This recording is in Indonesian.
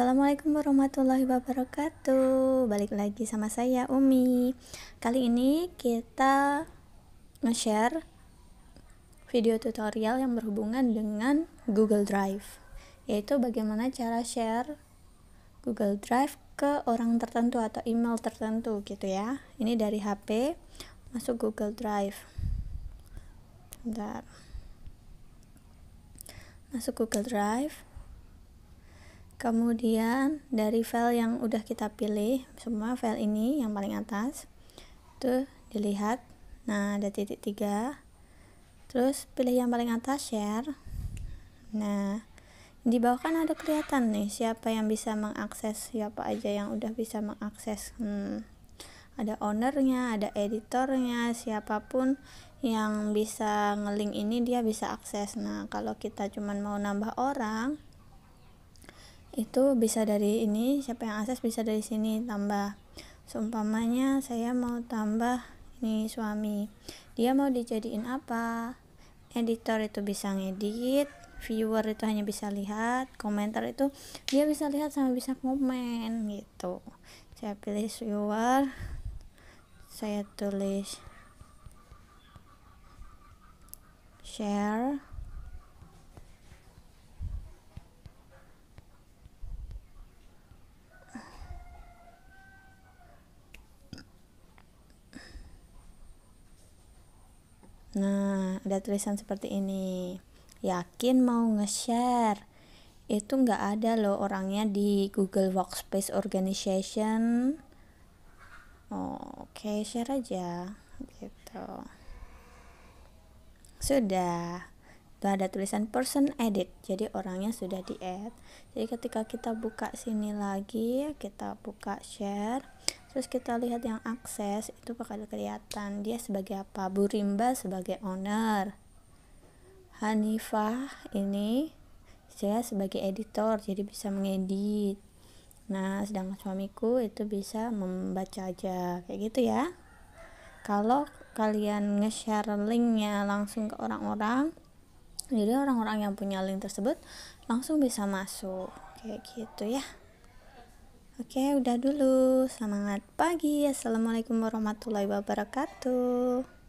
Assalamualaikum warahmatullahi wabarakatuh Balik lagi sama saya Umi Kali ini kita nge-share video tutorial yang berhubungan dengan Google Drive Yaitu bagaimana cara share Google Drive ke orang tertentu atau email tertentu gitu ya Ini dari HP masuk Google Drive Bentar Masuk Google Drive kemudian dari file yang udah kita pilih semua file ini yang paling atas tuh dilihat nah ada titik tiga terus pilih yang paling atas share nah di bawah kan ada kelihatan nih siapa yang bisa mengakses siapa aja yang udah bisa mengakses hmm, ada ownernya ada editornya siapapun yang bisa ngelink ini dia bisa akses nah kalau kita cuman mau nambah orang itu bisa dari ini siapa yang akses bisa dari sini tambah seumpamanya saya mau tambah ini suami dia mau dijadiin apa editor itu bisa ngedit viewer itu hanya bisa lihat komentar itu dia bisa lihat sama bisa komen gitu saya pilih viewer saya tulis share Nah, ada tulisan seperti ini. Yakin mau nge-share? Itu nggak ada loh orangnya di Google Workspace Organization. Oh, Oke, okay, share aja gitu. Sudah. Itu ada tulisan person edit. Jadi orangnya sudah di-add. Jadi ketika kita buka sini lagi, kita buka share terus kita lihat yang akses itu bakal kelihatan dia sebagai apa Bu Rimba sebagai owner Hanifah ini saya sebagai editor jadi bisa mengedit nah sedangkan suamiku itu bisa membaca aja kayak gitu ya kalau kalian nge-share linknya langsung ke orang-orang jadi orang-orang yang punya link tersebut langsung bisa masuk kayak gitu ya Oke, udah dulu. Semangat pagi. Assalamualaikum warahmatullahi wabarakatuh.